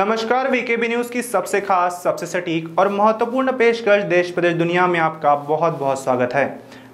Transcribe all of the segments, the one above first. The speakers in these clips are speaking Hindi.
नमस्कार वीकेबी न्यूज़ की सबसे खास सबसे सटीक और महत्वपूर्ण पेशकश देश प्रदेश दुनिया में आपका बहुत बहुत स्वागत है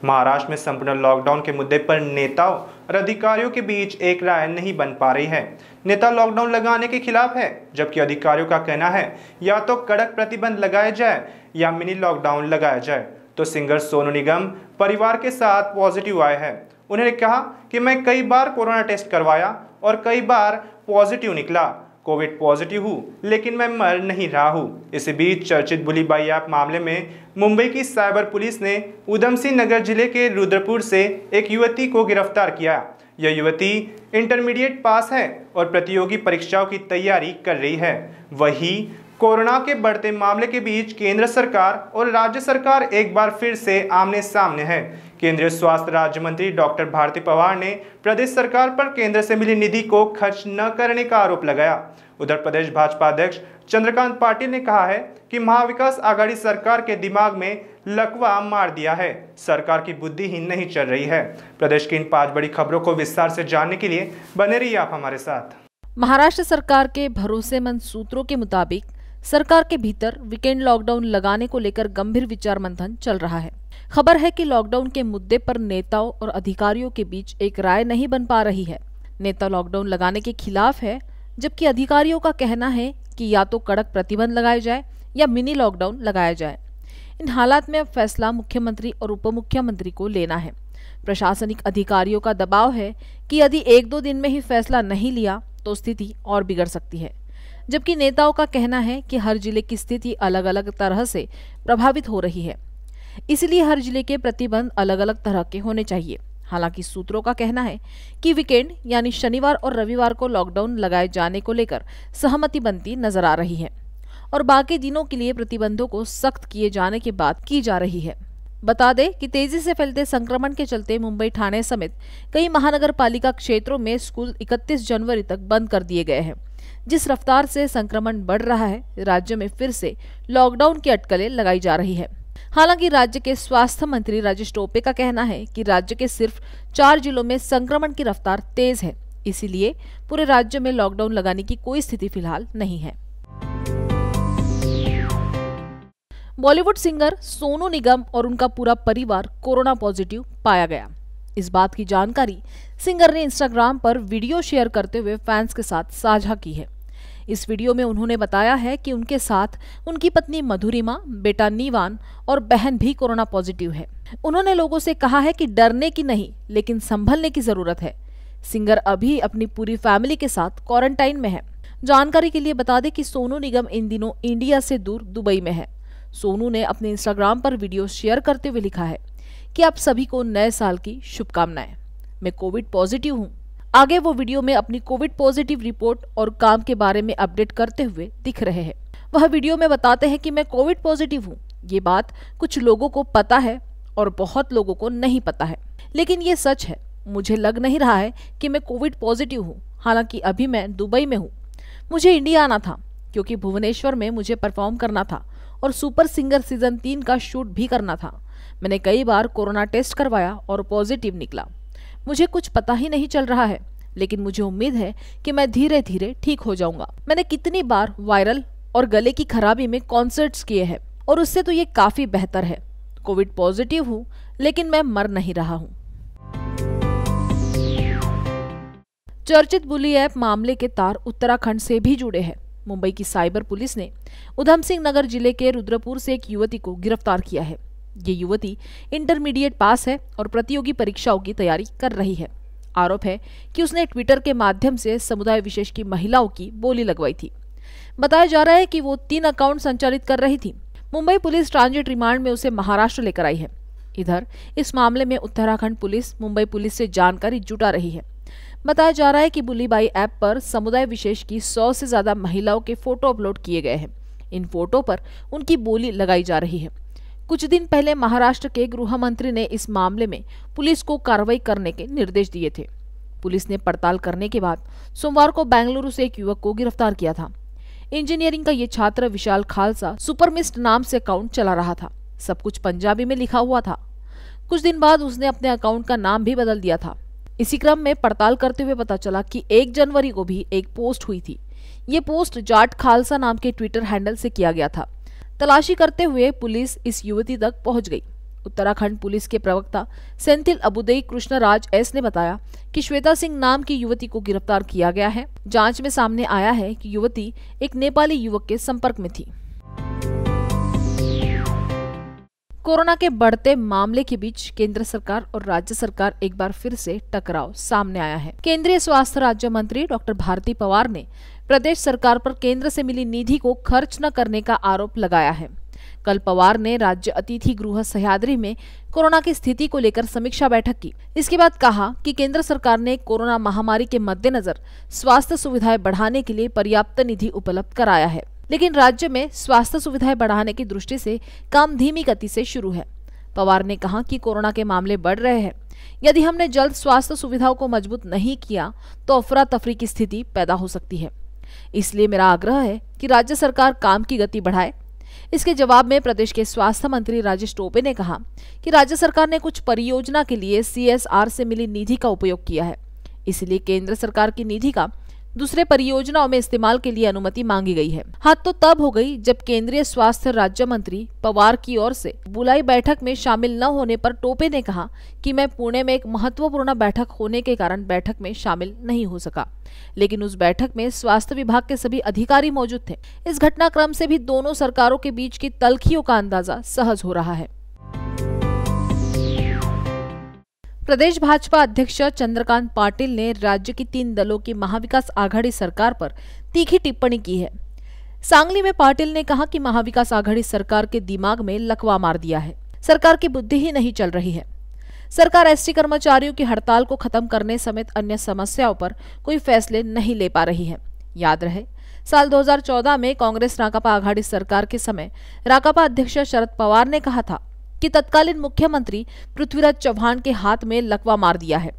महाराष्ट्र में संपूर्ण लॉकडाउन के मुद्दे पर नेताओं और अधिकारियों के बीच एक राय नहीं बन पा रही है नेता लॉकडाउन लगाने के खिलाफ है जबकि अधिकारियों का कहना है या तो कड़क प्रतिबंध लगाया जाए या मिनी लॉकडाउन लगाया जाए तो सिंगर सोनू निगम परिवार के साथ पॉजिटिव आए हैं उन्होंने कहा कि मैं कई बार कोरोना टेस्ट करवाया और कई बार पॉजिटिव निकला कोविड पॉजिटिव हूँ लेकिन मैं मर नहीं रहा हूँ इसी बीच चर्चित बुली बाई ऐप मामले में मुंबई की साइबर पुलिस ने उधम सिंह नगर जिले के रुद्रपुर से एक युवती को गिरफ्तार किया यह युवती इंटरमीडिएट पास है और प्रतियोगी परीक्षाओं की तैयारी कर रही है वही कोरोना के बढ़ते मामले के बीच केंद्र सरकार और राज्य सरकार एक बार फिर से आमने सामने है केंद्रीय स्वास्थ्य राज्य मंत्री डॉक्टर भारती पवार ने प्रदेश सरकार पर केंद्र से मिली निधि को खर्च न करने का आरोप लगाया उधर प्रदेश भाजपा अध्यक्ष चंद्रकांत पाटिल ने कहा है कि महाविकास आघाड़ी सरकार के दिमाग में लकवा मार दिया है सरकार की बुद्धि ही नहीं चल रही है प्रदेश की इन पांच बड़ी खबरों को विस्तार से जानने के लिए बने रहिए आप हमारे साथ महाराष्ट्र सरकार के भरोसेमंद सूत्रों के मुताबिक सरकार के भीतर वीकेंड लॉकडाउन लगाने को लेकर गंभीर विचार मंथन चल रहा है खबर है कि लॉकडाउन के मुद्दे पर नेताओं और अधिकारियों के बीच एक राय नहीं बन पा रही है नेता लॉकडाउन लगाने के खिलाफ है जबकि अधिकारियों का कहना है कि या तो कड़क प्रतिबंध लगाए जाए या मिनी लॉकडाउन लगाया जाए इन हालात में अब फैसला मुख्यमंत्री और उप मुख्यमंत्री को लेना है प्रशासनिक अधिकारियों का दबाव है कि यदि एक दो दिन में ही फैसला नहीं लिया तो स्थिति और बिगड़ सकती है जबकि नेताओं का कहना है कि हर जिले की स्थिति अलग अलग तरह से प्रभावित हो रही है इसलिए हर जिले के प्रतिबंध अलग अलग तरह के होने चाहिए हालांकि सूत्रों का कहना है कि वीकेंड यानी शनिवार और रविवार को लॉकडाउन लगाए जाने को लेकर सहमति बनती नजर आ रही है और बाकी दिनों के लिए प्रतिबंधों को सख्त किए जाने की बात की जा रही है बता दें कि तेजी से फैलते संक्रमण के चलते मुंबई ठाणे समेत कई महानगर पालिका क्षेत्रों में स्कूल 31 जनवरी तक बंद कर दिए गए हैं जिस रफ्तार से संक्रमण बढ़ रहा है राज्य में फिर से लॉकडाउन की अटकलें लगाई जा रही है हालांकि राज्य के स्वास्थ्य मंत्री राजेश टोपे का कहना है कि राज्य के सिर्फ चार जिलों में संक्रमण की रफ्तार तेज है इसीलिए पूरे राज्य में लॉकडाउन लगाने की कोई स्थिति फिलहाल नहीं है बॉलीवुड सिंगर सोनू निगम और उनका पूरा परिवार कोरोना पॉजिटिव पाया गया इस बात की जानकारी सिंगर ने इंस्टाग्राम पर वीडियो शेयर करते हुए फैंस के साथ साझा की है इस वीडियो में उन्होंने बताया है कि उनके साथ उनकी पत्नी मधुरिमा बेटा नीवान और बहन भी कोरोना पॉजिटिव है उन्होंने लोगों से कहा है कि डरने की नहीं लेकिन संभलने की जरूरत है सिंगर अभी अपनी पूरी फैमिली के साथ क्वारंटाइन में है जानकारी के लिए बता दें कि सोनू निगम इन दिनों इंडिया से दूर दुबई में है सोनू ने अपने इंस्टाग्राम पर वीडियो शेयर करते हुए लिखा है कि आप सभी को नए साल की शुभकामनाएं मैं कोविड पॉजिटिव हूँ आगे वो वीडियो में अपनी कोविड पॉजिटिव रिपोर्ट और काम के बारे में अपडेट करते हुए दिख रहे हैं वह वीडियो में बताते हैं कि मैं कोविड पॉजिटिव हूँ ये बात कुछ लोगों को पता है और बहुत लोगों को नहीं पता है लेकिन ये सच है मुझे लग नहीं रहा है कि मैं कोविड पॉजिटिव हूँ हालांकि अभी मैं दुबई में हूँ मुझे इंडिया आना था क्योंकि भुवनेश्वर में मुझे परफॉर्म करना था और सुपर सिंगर सीजन तीन का शूट भी करना था मैंने कई बार कोरोना टेस्ट करवाया और पॉजिटिव निकला मुझे कुछ पता ही नहीं चल रहा है लेकिन मुझे उम्मीद है कि मैं धीरे धीरे ठीक हो जाऊंगा मैंने कितनी बार वायरल और गले की खराबी में कॉन्सर्ट्स किए हैं और उससे तो ये काफी बेहतर है कोविड पॉजिटिव हूँ लेकिन मैं मर नहीं रहा हूँ चर्चित बुली ऐप मामले के तार उत्तराखंड से भी जुड़े हैं मुंबई की साइबर पुलिस ने उधम सिंह नगर जिले के रुद्रपुर से एक युवती को गिरफ्तार किया है ये युवती इंटरमीडिएट पास है और प्रतियोगी परीक्षाओं की तैयारी कर रही है आरोप है कि उसने ट्विटर के माध्यम से समुदाय विशेष की महिलाओं की बोली लगवाई थी बताया जा रहा है कि वो तीन अकाउंट संचालित कर रही थी मुंबई पुलिस ट्रांजिट रिमांड में उसे महाराष्ट्र लेकर आई है इधर इस मामले में उत्तराखंड पुलिस मुंबई पुलिस से जानकारी जुटा रही है बताया जा रहा है कि बुलीबाई ऐप पर समुदाय विशेष की सौ से ज्यादा महिलाओं के फोटो अपलोड किए गए हैं इन फोटो पर उनकी बोली लगाई जा रही है कुछ दिन पहले महाराष्ट्र के गृह मंत्री ने इस मामले में पुलिस को कार्रवाई करने के निर्देश दिए थे पुलिस ने पड़ताल करने के बाद सोमवार को बेंगलुरु से एक युवक को गिरफ्तार किया था इंजीनियरिंग का ये छात्र विशाल खालसा सुपरमिस्ट नाम से अकाउंट चला रहा था सब कुछ पंजाबी में लिखा हुआ था कुछ दिन बाद उसने अपने अकाउंट का नाम भी बदल दिया था इसी क्रम में पड़ताल करते हुए पता चला कि एक जनवरी को भी एक पोस्ट हुई थी ये पोस्ट जाट खालसा नाम के ट्विटर हैंडल से किया गया था तलाशी करते हुए पुलिस इस युवती तक पहुंच गई उत्तराखंड पुलिस के प्रवक्ता सेंथिल अबुदई कृष्णराज एस ने बताया कि श्वेता सिंह नाम की युवती को गिरफ्तार किया गया है जांच में सामने आया है कि युवती एक नेपाली युवक के संपर्क में थी कोरोना के बढ़ते मामले के बीच केंद्र सरकार और राज्य सरकार एक बार फिर से टकराव सामने आया है केंद्रीय स्वास्थ्य राज्य मंत्री डॉक्टर भारती पवार ने प्रदेश सरकार पर केंद्र से मिली निधि को खर्च न करने का आरोप लगाया है कल पवार ने राज्य अतिथि गृह सह्याद्री में कोरोना की स्थिति को लेकर समीक्षा बैठक की इसके बाद कहा कि केंद्र सरकार ने कोरोना महामारी के मद्देनजर स्वास्थ्य सुविधाएं बढ़ाने के लिए पर्याप्त निधि उपलब्ध कराया है लेकिन राज्य में स्वास्थ्य सुविधाएं बढ़ाने की दृष्टि से काम धीमी गति से शुरू है पवार ने कहा कि कोरोना के मामले बढ़ रहे हैं यदि हमने जल्द स्वास्थ्य सुविधाओं को मजबूत नहीं किया तो अफरा तफरी की स्थिति पैदा हो सकती है इसलिए मेरा आग्रह है कि राज्य सरकार काम की गति बढ़ाए इसके जवाब में प्रदेश के स्वास्थ्य मंत्री राजेश टोपे ने कहा कि राज्य सरकार ने कुछ परियोजना के लिए सीएसआर से मिली निधि का उपयोग किया है इसलिए केंद्र सरकार की निधि का दूसरे परियोजनाओं में इस्तेमाल के लिए अनुमति मांगी गई है हद तो तब हो गई जब केंद्रीय स्वास्थ्य राज्य मंत्री पवार की ओर से बुलाई बैठक में शामिल न होने पर टोपे ने कहा कि मैं पुणे में एक महत्वपूर्ण बैठक होने के कारण बैठक में शामिल नहीं हो सका लेकिन उस बैठक में स्वास्थ्य विभाग के सभी अधिकारी मौजूद थे इस घटनाक्रम से भी दोनों सरकारों के बीच की तलखियों का अंदाजा सहज हो रहा है प्रदेश भाजपा अध्यक्ष चंद्रकांत पाटिल ने राज्य की तीन दलों की महाविकास आघाड़ी सरकार पर तीखी टिप्पणी की है सांगली में पाटिल ने कहा कि महाविकास आघाड़ी सरकार के दिमाग में लकवा मार दिया है सरकार की बुद्धि ही नहीं चल रही है सरकार एसटी कर्मचारियों की हड़ताल को खत्म करने समेत अन्य समस्याओं पर कोई फैसले नहीं ले पा रही है याद रहे साल 2014 में कांग्रेस राकापा आघाड़ी सरकार के समय राकापा अध्यक्ष शरद पवार ने कहा था कि तत्कालीन मुख्यमंत्री पृथ्वीराज चौहान के हाथ में लकवा मार दिया है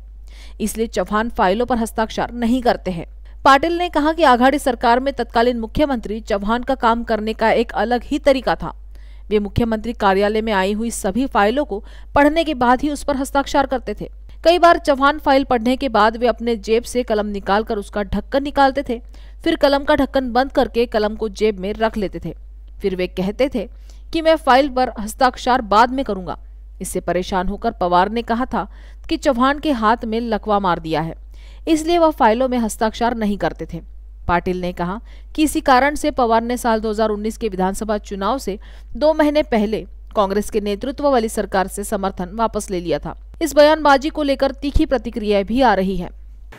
इसलिए चौहान फाइलों पर हस्ताक्षर नहीं करते हैं पाटिल ने कहा कि आघाड़ी सरकार में तत्कालीन मुख्यमंत्री चौहान का काम करने का एक अलग ही तरीका था वे मुख्यमंत्री कार्यालय में आई हुई सभी फाइलों को पढ़ने के बाद ही उस पर हस्ताक्षर करते थे कई बार चौहान फाइल पढ़ने के बाद वे अपने जेब से कलम निकालकर उसका ढक्कन निकालते थे फिर कलम का ढक्कन बंद करके कलम को जेब में रख लेते थे फिर वे कहते थे कि मैं फाइल पर हस्ताक्षर बाद में करूंगा इससे परेशान होकर पवार ने कहा था कि चौहान के हाथ में लकवा मार दिया है इसलिए वह फाइलों में हस्ताक्षर नहीं करते थे पाटिल ने कहा कि इसी कारण से पवार ने साल 2019 के विधानसभा चुनाव से दो महीने पहले कांग्रेस के नेतृत्व वाली सरकार से समर्थन वापस ले लिया था इस बयानबाजी को लेकर तीखी प्रतिक्रिया भी आ रही है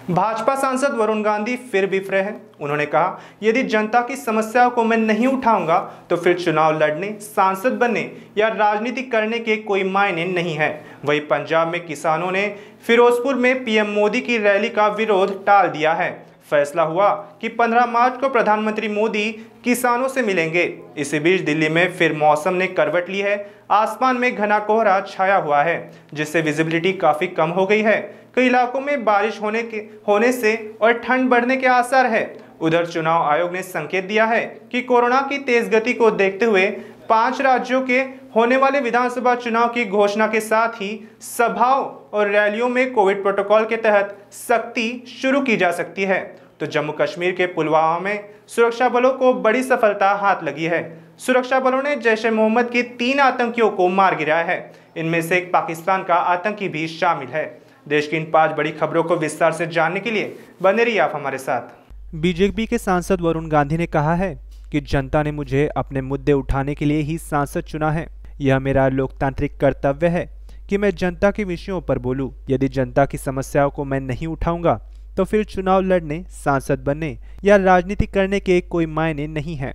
भाजपा सांसद वरुण गांधी फिर विफरे हैं उन्होंने कहा यदि जनता की समस्याओं को मैं नहीं उठाऊंगा तो फिर चुनाव लड़ने सांसद बनने या राजनीति करने के कोई मायने नहीं है वही पंजाब में किसानों ने फिरोजपुर में पीएम मोदी की रैली का विरोध टाल दिया है फैसला हुआ कि 15 मार्च को प्रधानमंत्री मोदी किसानों से मिलेंगे इसी बीच दिल्ली में फिर मौसम ने करवट ली है आसमान में घना कोहरा छाया हुआ है जिससे विजिबिलिटी काफ़ी कम हो गई है कई इलाकों में बारिश होने के होने से और ठंड बढ़ने के आसार है उधर चुनाव आयोग ने संकेत दिया है कि कोरोना की तेज गति को देखते हुए पांच राज्यों के होने वाले विधानसभा चुनाव की घोषणा के साथ ही सभाओं और रैलियों में कोविड प्रोटोकॉल के तहत सख्ती शुरू की जा सकती है तो जम्मू कश्मीर के पुलवामा में सुरक्षा बलों को बड़ी सफलता हाथ लगी है सुरक्षा बलों ने जैश ए मोहम्मद के तीन आतंकियों को मार गिराया है इनमें से एक पाकिस्तान का आतंकी भी शामिल है देश की इन पांच बड़ी खबरों को विस्तार से जानने के लिए बने रहिए आप हमारे साथ बीजेपी के सांसद वरुण गांधी ने कहा है कि जनता ने मुझे अपने मुद्दे उठाने के लिए ही सांसद चुना है यह मेरा लोकतांत्रिक कर्तव्य है कि मैं जनता के विषयों पर बोलूं। यदि जनता की समस्याओं को मैं नहीं उठाऊंगा तो फिर चुनाव लड़ने सांसद बनने या राजनीति करने के कोई मायने नहीं है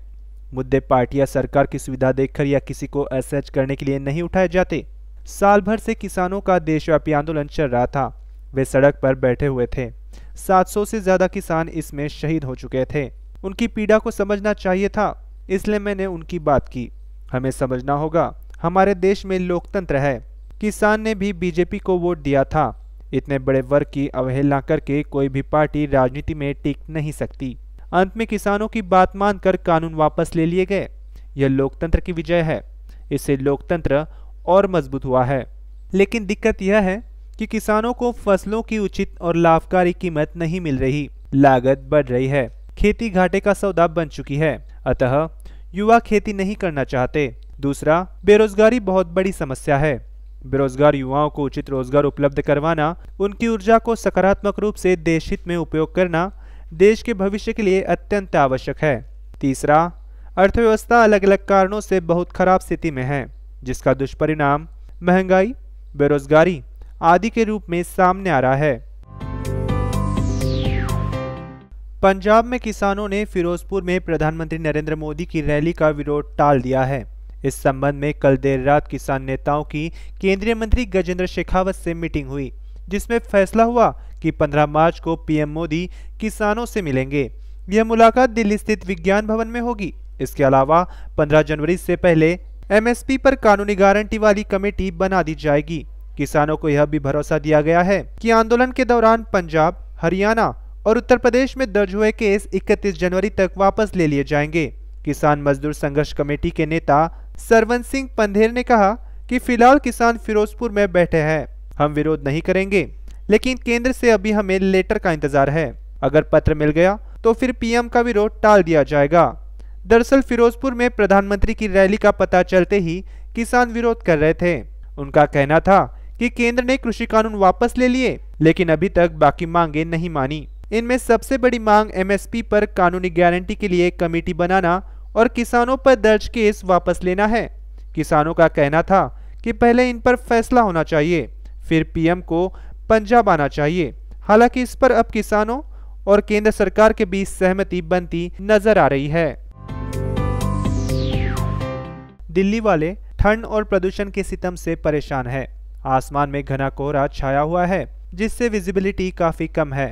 मुद्दे पार्टी या सरकार की सुविधा देखकर या किसी को असहज करने के लिए नहीं उठाए जाते साल भर से किसानों का देशव्यापी आंदोलन चल रहा था वे सड़क पर बैठे हुए थे 700 से ज़्यादा किसान इसमें शहीद हो चुके थे उनकी पीड़ा को समझना चाहिए था इसलिए मैंने उनकी बात की हमें समझना होगा हमारे देश में लोकतंत्र है किसान ने भी बीजेपी को वोट दिया था इतने बड़े वर्ग की अवहेलना करके कोई भी पार्टी राजनीति में टिक नहीं सकती अंत में किसानों की बात मानकर कानून वापस ले लिए गए यह लोकतंत्र की विजय है इससे लोकतंत्र और मजबूत हुआ है लेकिन दिक्कत यह है कि किसानों को फसलों की उचित और लाभकारी कीमत नहीं मिल रही लागत बढ़ रही है खेती घाटे का सौदा बन चुकी है अतः युवा खेती नहीं करना चाहते दूसरा बेरोजगारी बहुत बड़ी समस्या है बेरोजगार युवाओं को उचित रोजगार उपलब्ध करवाना उनकी ऊर्जा को सकारात्मक रूप से देश हित में उपयोग करना देश के भविष्य के लिए अत्यंत आवश्यक है तीसरा अर्थव्यवस्था अलग अलग कारणों से बहुत खराब स्थिति में है जिसका दुष्परिणाम महंगाई बेरोजगारी आदि के रूप में सामने आ रहा है पंजाब में किसानों ने फिरोजपुर में प्रधानमंत्री नरेंद्र मोदी की रैली का विरोध टाल दिया है इस संबंध में कल देर रात किसान नेताओं की केंद्रीय मंत्री गजेंद्र शेखावत से मीटिंग हुई जिसमें फैसला हुआ कि 15 मार्च को पीएम मोदी किसानों से मिलेंगे यह मुलाकात दिल्ली स्थित विज्ञान भवन में होगी इसके अलावा 15 जनवरी से पहले एमएसपी पर कानूनी गारंटी वाली कमेटी बना दी जाएगी किसानों को यह भी भरोसा दिया गया है कि आंदोलन के दौरान पंजाब हरियाणा और उत्तर प्रदेश में दर्ज हुए केस 31 जनवरी तक वापस ले लिए जाएंगे किसान मजदूर संघर्ष कमेटी के नेता सरवन सिंह पंधेर ने कहा कि फिलहाल किसान फिरोजपुर में बैठे हैं हम विरोध नहीं करेंगे लेकिन केंद्र से अभी हमें लेटर का इंतजार है अगर पत्र मिल गया तो फिर पीएम का विरोध टाल दिया जाएगा दरअसल फिरोजपुर में प्रधानमंत्री की रैली का पता चलते ही किसान विरोध कर रहे थे उनका कहना था कि केंद्र ने कृषि कानून वापस ले लिए लेकिन अभी तक बाकी मांगे नहीं मानी इनमें सबसे बड़ी मांग एमएसपी पर कानूनी गारंटी के लिए कमेटी बनाना और किसानों पर दर्ज केस वापस लेना है किसानों का कहना था कि पहले इन पर फैसला होना चाहिए फिर पीएम को पंजाब आना चाहिए हालांकि इस पर अब किसानों और केंद्र सरकार के बीच सहमति बनती नजर आ रही है दिल्ली वाले ठंड और प्रदूषण के सितम से परेशान है आसमान में घना कोहरा छाया हुआ है जिससे विजिबिलिटी काफ़ी कम है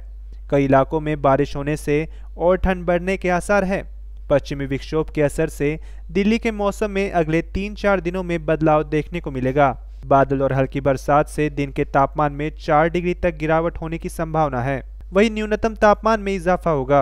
कई इलाकों में बारिश होने से और ठंड बढ़ने के आसार है पश्चिमी विक्षोभ के असर से दिल्ली के मौसम में अगले तीन चार दिनों में बदलाव देखने को मिलेगा बादल और हल्की बरसात से दिन के तापमान में चार डिग्री तक गिरावट होने की संभावना है वही न्यूनतम तापमान में इजाफा होगा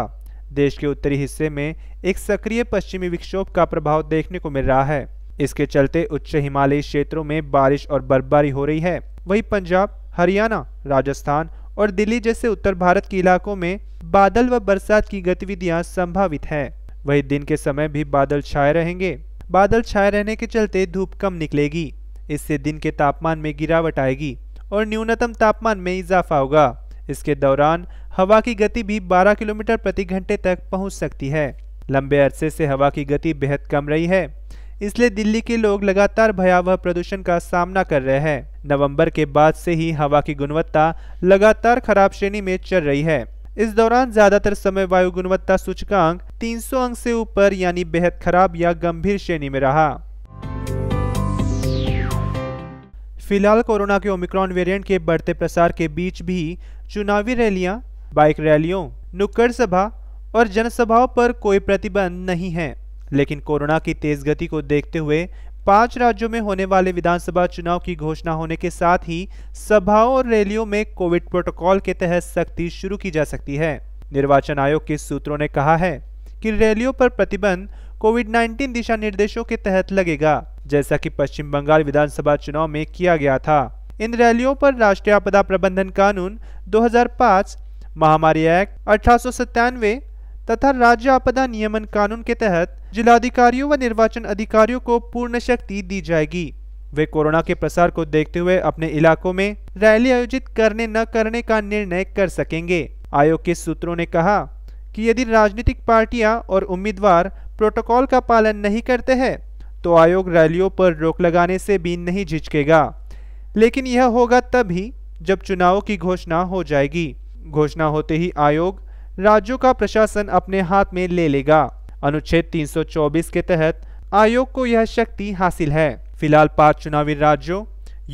देश के उत्तरी हिस्से में एक सक्रिय पश्चिमी विक्षोभ का प्रभाव देखने को मिल रहा है इसके चलते उच्च हिमालयी क्षेत्रों में बारिश और बर्फबारी हो रही है वही पंजाब हरियाणा राजस्थान और दिल्ली जैसे उत्तर भारत के इलाकों में बादल व बरसात की गतिविधियां संभावित है वही दिन के समय भी बादल छाए रहेंगे बादल छाए रहने के चलते धूप कम निकलेगी इससे दिन के तापमान में गिरावट आएगी और न्यूनतम तापमान में इजाफा होगा इसके दौरान हवा की गति भी 12 किलोमीटर प्रति घंटे तक पहुंच सकती है लंबे अरसे से हवा की गति बेहद कम रही है इसलिए दिल्ली के लोग लगातार भयावह प्रदूषण का सामना कर रहे हैं नवंबर के बाद से ही हवा की गुणवत्ता लगातार खराब श्रेणी में चल रही है इस दौरान ज्यादातर समय वायु गुणवत्ता सूचकांक 300 अंक से ऊपर यानी बेहद खराब या गंभीर श्रेणी में रहा फिलहाल कोरोना के ओमिक्रॉन वेरिएंट के बढ़ते प्रसार के बीच भी चुनावी रैलियां बाइक रैलियों नुक्कड़ सभा और जनसभाओं पर कोई प्रतिबंध नहीं है लेकिन कोरोना की तेज गति को देखते हुए पांच राज्यों में होने वाले विधानसभा चुनाव की घोषणा होने के साथ ही सभाओं और रैलियों में कोविड प्रोटोकॉल के तहत सख्ती शुरू की जा सकती है निर्वाचन आयोग के सूत्रों ने कहा है कि रैलियों पर प्रतिबंध कोविड 19 दिशा निर्देशों के तहत लगेगा जैसा कि पश्चिम बंगाल विधानसभा चुनाव में किया गया था इन रैलियों पर राष्ट्रीय आपदा प्रबंधन कानून 2005, महामारी एक्ट अठारह तथा राज्य आपदा नियमन कानून के तहत जिलाधिकारियों व निर्वाचन अधिकारियों को पूर्ण शक्ति दी जाएगी वे कोरोना के प्रसार को देखते हुए अपने इलाकों में रैली आयोजित करने न करने का निर्णय कर सकेंगे आयोग के सूत्रों ने कहा कि यदि राजनीतिक पार्टियां और उम्मीदवार प्रोटोकॉल का पालन नहीं करते हैं तो आयोग रैलियों पर रोक लगाने से भी नहीं झिझकेगा लेकिन यह होगा तभी जब चुनाव की घोषणा हो जाएगी घोषणा होते ही आयोग राज्यों का प्रशासन अपने हाथ में ले लेगा अनुच्छेद 324 के तहत आयोग को यह शक्ति हासिल है फिलहाल पांच चुनावी राज्यों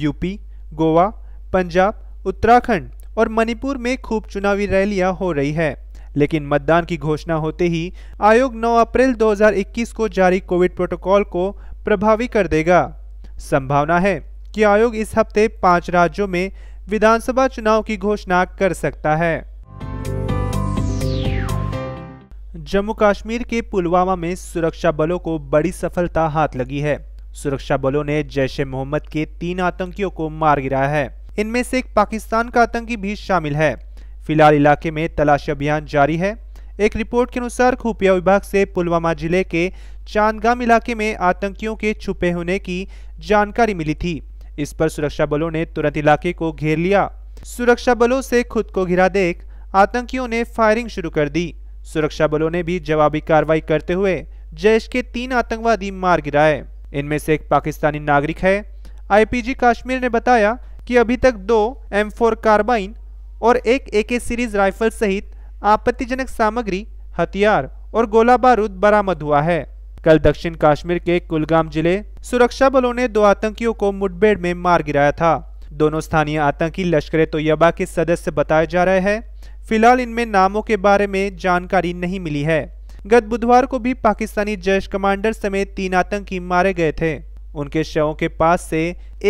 यूपी गोवा पंजाब उत्तराखंड और मणिपुर में खूब चुनावी रैलियां हो रही है लेकिन मतदान की घोषणा होते ही आयोग 9 अप्रैल 2021 को जारी कोविड प्रोटोकॉल को प्रभावी कर देगा संभावना है कि आयोग इस हफ्ते पांच राज्यों में विधानसभा चुनाव की घोषणा कर सकता है जम्मू कश्मीर के पुलवामा में सुरक्षा बलों को बड़ी सफलता हाथ लगी है सुरक्षा बलों ने जैश ए मोहम्मद के तीन आतंकियों को मार गिराया है इनमें से एक पाकिस्तान का आतंकी भी शामिल है फिलहाल इलाके में तलाशी अभियान जारी है एक रिपोर्ट के अनुसार खुफिया विभाग से पुलवामा जिले के चांदगाम इलाके में आतंकियों के छुपे होने की जानकारी मिली थी इस पर सुरक्षा बलों ने तुरंत इलाके को घेर लिया सुरक्षा बलों से खुद को घिरा देख आतंकियों ने फायरिंग शुरू कर दी सुरक्षा बलों ने भी जवाबी कार्रवाई करते हुए जैश के तीन आतंकवादी मार गिराए इनमें से एक पाकिस्तानी नागरिक है आईपीजी कश्मीर ने बताया कि अभी तक दो एम फोर कार्बाइन और एक ए के सीरीज राइफल सहित आपत्तिजनक सामग्री हथियार और गोला बारूद बरामद हुआ है कल दक्षिण कश्मीर के कुलगाम जिले सुरक्षा बलों ने दो आतंकियों को मुठभेड़ में मार गिराया था दोनों स्थानीय आतंकी लश्कर तोयबा के सदस्य बताए जा रहे हैं फिलहाल इनमें नामों के बारे में जानकारी नहीं मिली है गत बुधवार को भी पाकिस्तानी जैश कमांडर समेत तीन आतंकी मारे गए थे उनके शवों के पास से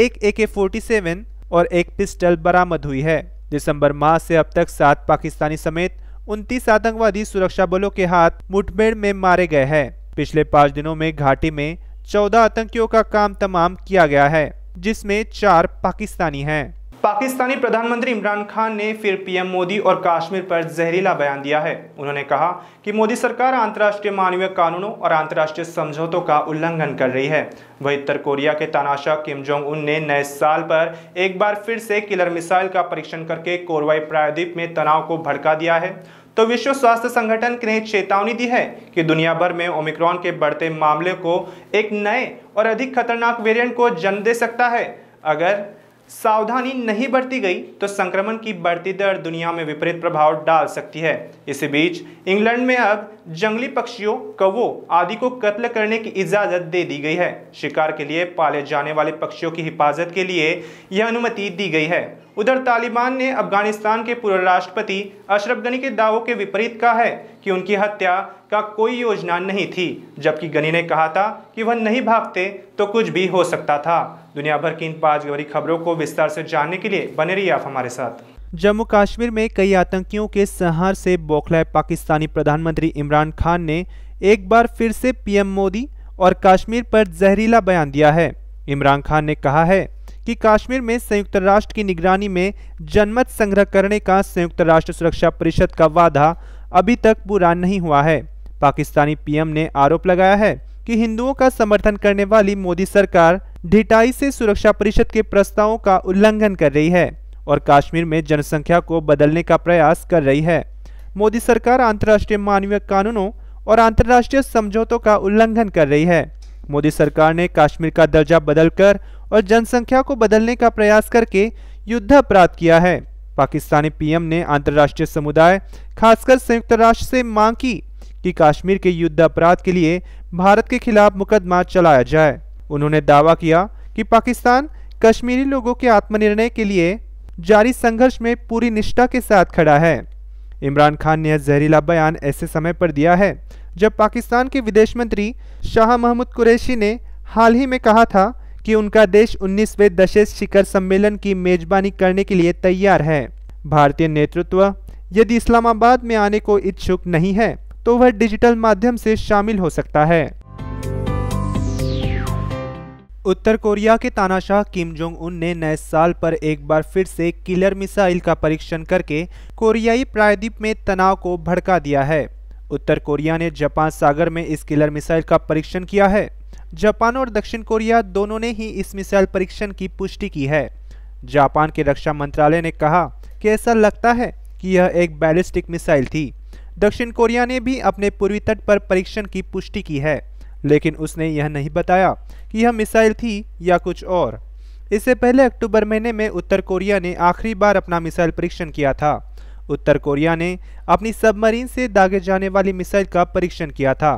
एक ए के फोर्टी सेवन और एक पिस्टल बरामद हुई है दिसंबर माह से अब तक सात पाकिस्तानी समेत उनतीस आतंकवादी सुरक्षा बलों के हाथ मुठभेड़ में मारे गए हैं पिछले पाँच दिनों में घाटी में चौदह आतंकियों का काम तमाम किया गया है जिसमें चार पाकिस्तानी हैं पाकिस्तानी प्रधानमंत्री इमरान खान ने फिर पीएम मोदी और कश्मीर पर जहरीला बयान दिया है उन्होंने कहा कि मोदी सरकार अंतर्राष्ट्रीय मानवीय कानूनों और अंतर्राष्ट्रीय समझौतों का उल्लंघन कर रही है वहीं उत्तर कोरिया के तानाशाह किम जोंग उन ने नए साल पर एक बार फिर से किलर मिसाइल का परीक्षण करके कोरवाई प्रायद्वीप में तनाव को भड़का दिया है तो विश्व स्वास्थ्य संगठन ने चेतावनी दी है कि दुनिया भर में ओमिक्रॉन के बढ़ते मामले को एक नए और अधिक खतरनाक वेरिएंट को जन्म दे सकता है अगर सावधानी नहीं बरती गई तो संक्रमण की बढ़ती दर दुनिया में विपरीत प्रभाव डाल सकती है इसी बीच इंग्लैंड में अब जंगली पक्षियों कौ आदि को कत्ल करने की इजाज़त दे दी गई है शिकार के लिए पाले जाने वाले पक्षियों की हिफाजत के लिए यह अनुमति दी गई है उधर तालिबान ने अफगानिस्तान के पूर्व राष्ट्रपति अशरफ गनी के दावों के विपरीत कहा है कि उनकी हत्या का कोई योजना नहीं थी जबकि गनी ने कहा था कि वह नहीं भागते तो कुछ भी हो सकता था दुनिया भर की इन पांच बड़ी खबरों को विस्तार से जानने के लिए बने रहिए आप हमारे साथ जम्मू कश्मीर में कई आतंकियों के संहार से बौखलाए पाकिस्तानी प्रधानमंत्री इमरान खान ने एक बार फिर से पीएम मोदी और कश्मीर पर जहरीला बयान दिया है इमरान खान ने कहा है कि कश्मीर में संयुक्त राष्ट्र की निगरानी में जनमत संग्रह करने का संयुक्त राष्ट्र सुरक्षा परिषद का वादा अभी तक पूरा नहीं हुआ है पाकिस्तानी पीएम ने आरोप लगाया है कि हिंदुओं का समर्थन करने वाली मोदी सरकार ढिटाई से सुरक्षा परिषद के प्रस्तावों का उल्लंघन कर रही है और कश्मीर में जनसंख्या को बदलने का प्रयास कर रही है मोदी सरकार अंतर्राष्ट्रीय मानवीय कानूनों और अंतर्राष्ट्रीय समझौतों का उल्लंघन कर रही है मोदी सरकार ने कश्मीर का दर्जा बदलकर और जनसंख्या को बदलने का प्रयास करके युद्ध अपराध किया है पाकिस्तानी पीएम ने अंतर्राष्ट्रीय समुदाय खासकर संयुक्त राष्ट्र से मांग की कि कश्मीर के युद्ध अपराध के लिए भारत के खिलाफ मुकदमा चलाया जाए उन्होंने दावा किया कि पाकिस्तान कश्मीरी लोगों के आत्मनिर्णय के लिए जारी संघर्ष में पूरी निष्ठा के साथ खड़ा है इमरान खान ने यह जहरीला बयान ऐसे समय पर दिया है जब पाकिस्तान के विदेश मंत्री शाह महमूद कुरैशी ने हाल ही में कहा था कि उनका देश 19वें दशे शिखर सम्मेलन की मेजबानी करने के लिए तैयार है भारतीय नेतृत्व यदि इस्लामाबाद में आने को इच्छुक नहीं है तो वह डिजिटल माध्यम से शामिल हो सकता है उत्तर कोरिया के तानाशाह किम जोंग उन ने नए साल पर एक बार फिर से किलर मिसाइल का परीक्षण करके कोरियाई प्रायद्वीप में तनाव को भड़का दिया है उत्तर कोरिया ने जापान सागर में इस किलर मिसाइल का परीक्षण किया है जापान और दक्षिण कोरिया दोनों ने ही इस मिसाइल परीक्षण की पुष्टि की है जापान के रक्षा मंत्रालय ने कहा कि ऐसा लगता है कि यह एक बैलिस्टिक मिसाइल थी दक्षिण कोरिया ने भी अपने पूर्वी तट पर परीक्षण की पुष्टि की है लेकिन उसने यह नहीं बताया कि यह मिसाइल थी या कुछ और इससे पहले अक्टूबर महीने में उत्तर कोरिया ने आखिरी बार अपना मिसाइल परीक्षण किया था उत्तर कोरिया ने अपनी सबमरीन से दागे जाने वाली मिसाइल का परीक्षण किया था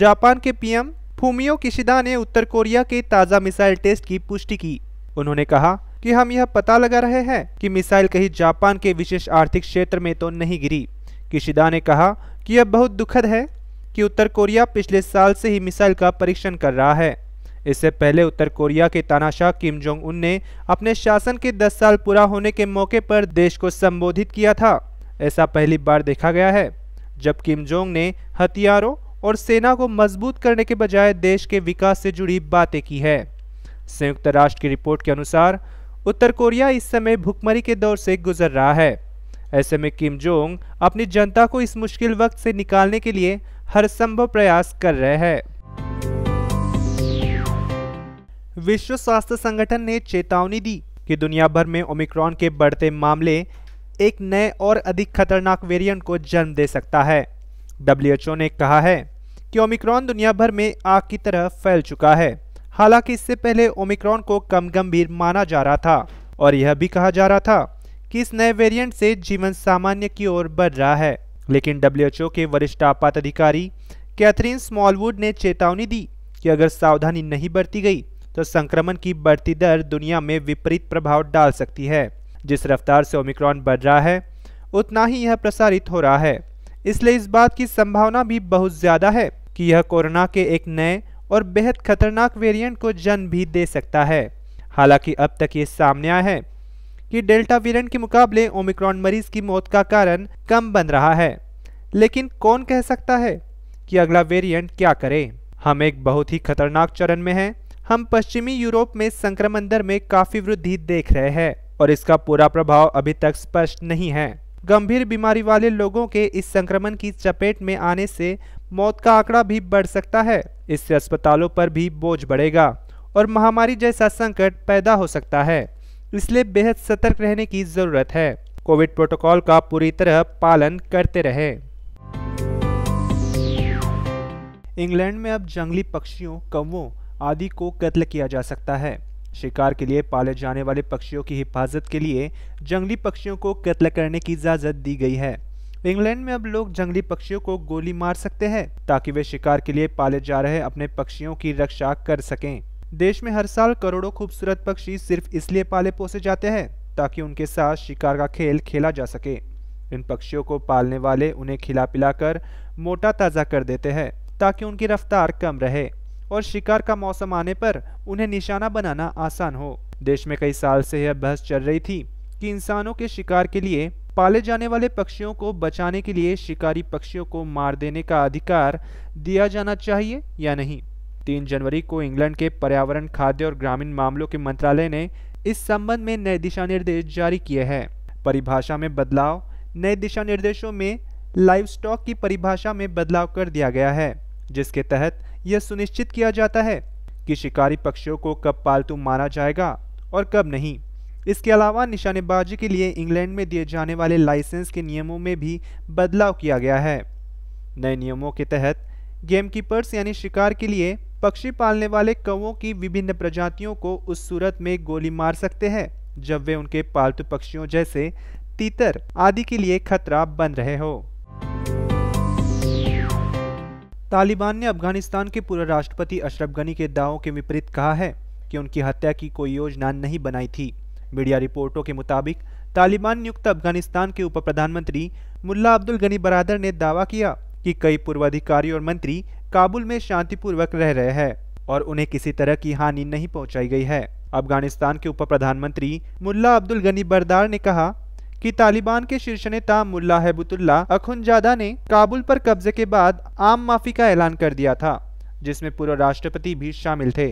जापान के पीएम फूमियो किशिदा ने उत्तर कोरिया के ताज़ा मिसाइल टेस्ट की पुष्टि की उन्होंने कहा कि हम यह पता लगा रहे हैं कि मिसाइल कहीं जापान के विशेष आर्थिक क्षेत्र में तो नहीं गिरी किशिदा ने कहा कि यह बहुत दुखद है कि उत्तर कोरिया पिछले साल से ही मिसाइल का परीक्षण कर रहा है इससे पहले उत्तर कोरिया के तानाशाह किम जोंग उन ने अपने शासन के 10 साल पूरा होने के मौके पर देश को संबोधित किया था ऐसा पहली बार देखा गया है जब किम जोंग ने हथियारों और सेना को मजबूत करने के बजाय देश के विकास से जुड़ी बातें की है संयुक्त राष्ट्र की रिपोर्ट के अनुसार उत्तर कोरिया इस समय भुखमरी के दौर से गुजर रहा है ऐसे में किम जोंग अपनी जनता को इस मुश्किल वक्त से निकालने के लिए हर संभव प्रयास कर रहे हैं विश्व स्वास्थ्य संगठन ने चेतावनी दी कि दुनिया भर में ओमिक्रॉन के बढ़ते मामले एक नए और अधिक खतरनाक वेरिएंट को जन्म दे सकता है डब्ल्यूएचओ ने कहा है कि ओमिक्रॉन दुनिया भर में आग की तरह फैल चुका है हालांकि इससे पहले ओमिक्रॉन को कम गंभीर माना जा रहा था और यह भी कहा जा रहा था कि इस नए वेरिएंट से जीवन सामान्य की ओर बढ़ रहा है लेकिन डब्ल्यूएचओ के वरिष्ठ आपात अधिकारी कैथरीन स्मॉलवुड ने चेतावनी दी कि अगर सावधानी नहीं बरती गई तो संक्रमण की बढ़ती दर दुनिया में विपरीत प्रभाव डाल सकती है जिस रफ्तार से ओमिक्रॉन बढ़ रहा है उतना ही यह प्रसारित हो रहा है इसलिए इस बात की संभावना भी बहुत ज़्यादा है कि यह कोरोना के एक नए और बेहद खतरनाक वेरिएंट को जन्म भी दे सकता है हालांकि अब तक ये सामने आया है कि डेल्टा वेरिएंट के मुकाबले ओमिक्रॉन मरीज की मौत का कारण कम बन रहा है लेकिन कौन कह सकता है कि अगला वेरिएंट क्या करे हम एक बहुत ही खतरनाक चरण में हैं हम पश्चिमी यूरोप में संक्रमण दर में काफी वृद्धि देख रहे हैं और इसका पूरा प्रभाव अभी तक स्पष्ट नहीं है गंभीर बीमारी वाले लोगों के इस संक्रमण की चपेट में आने से मौत का आंकड़ा भी बढ़ सकता है इससे अस्पतालों पर भी बोझ बढ़ेगा और महामारी जैसा संकट पैदा हो सकता है इसलिए बेहद सतर्क रहने की ज़रूरत है कोविड प्रोटोकॉल का पूरी तरह पालन करते रहें इंग्लैंड में अब जंगली पक्षियों कौवों आदि को कत्ल किया जा सकता है शिकार के लिए पाले जाने वाले पक्षियों की हिफाजत के लिए जंगली पक्षियों को कत्ल करने की इजाज़त दी गई है इंग्लैंड में अब लोग जंगली पक्षियों को गोली मार सकते हैं ताकि वे शिकार के लिए पाले जा रहे अपने पक्षियों की रक्षा कर सकें देश में हर साल करोड़ों खूबसूरत पक्षी सिर्फ इसलिए पाले पोसे जाते हैं ताकि उनके साथ शिकार का खेल खेला जा सके इन पक्षियों को पालने वाले उन्हें खिला पिलाकर मोटा ताज़ा कर देते हैं ताकि उनकी रफ्तार कम रहे और शिकार का मौसम आने पर उन्हें निशाना बनाना आसान हो देश में कई साल से यह बहस चल रही थी कि इंसानों के शिकार के लिए पाले जाने वाले पक्षियों को बचाने के लिए शिकारी पक्षियों को मार देने का अधिकार दिया जाना चाहिए या नहीं तीन जनवरी को इंग्लैंड के पर्यावरण खाद्य और ग्रामीण मामलों के मंत्रालय ने इस संबंध में नए दिशा निर्देश जारी किए हैं परिभाषा में बदलाव नए दिशा निर्देशों में लाइव स्टॉक की परिभाषा में बदलाव कर दिया गया है जिसके तहत यह सुनिश्चित किया जाता है कि शिकारी पक्षियों को कब पालतू माना जाएगा और कब नहीं इसके अलावा निशानेबाजी के लिए इंग्लैंड में दिए जाने वाले लाइसेंस के नियमों में भी बदलाव किया गया है नए नियमों के तहत गेम कीपर्स यानी शिकार के लिए पक्षी पालने वाले कौओं की विभिन्न प्रजातियों को उस सूरत में गोली मार सकते हैं जब वे उनके पालतू पक्षियों जैसे तीतर आदि के लिए खतरा बन रहे हो तालिबान ने अफगानिस्तान के पूर्व राष्ट्रपति अशरफ गनी के दावों के विपरीत कहा है कि उनकी हत्या की कोई योजना नहीं बनाई थी मीडिया रिपोर्टों के मुताबिक तालिबान नियुक्त अफगानिस्तान के उप प्रधानमंत्री मुल्ला अब्दुल गनी बरादर ने दावा किया कि कई पूर्वाधिकारी और मंत्री काबुल में शांतिपूर्वक रह रहे हैं और उन्हें किसी तरह की हानि नहीं पहुंचाई गई है अफगानिस्तान के उप प्रधानमंत्री मुल्ला अब्दुल गनी बरदार ने कहा कि तालिबान के शीर्ष नेता मुल्ला हैबतुल्ला अखुनजादा ने काबुल पर कब्जे के बाद आम माफी का ऐलान कर दिया था जिसमें पूर्व राष्ट्रपति भी शामिल थे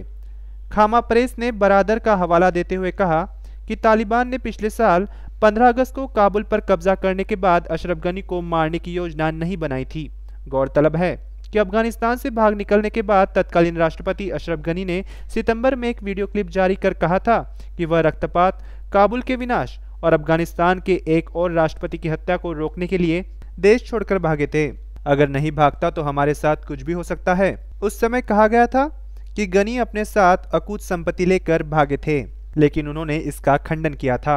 खामा प्रेस ने बरादर का हवाला देते हुए कहा कि तालिबान ने पिछले साल 15 अगस्त को काबुल पर कब्जा करने के बाद अशरफ गनी को मारने की योजना नहीं बनाई थी गौरतलब है कि अफगानिस्तान से भाग निकलने के बाद तत्कालीन राष्ट्रपति अशरफ गनी ने सितंबर में एक वीडियो क्लिप जारी कर कहा था कि वह रक्तपात काबुल के विनाश और अफगानिस्तान के एक और राष्ट्रपति की हत्या को रोकने के लिए देश छोड़कर भागे थे अगर नहीं भागता तो हमारे साथ कुछ भी हो सकता है उस समय कहा गया था कि गनी अपने साथ अकूत संपत्ति लेकर भागे थे लेकिन उन्होंने इसका खंडन किया था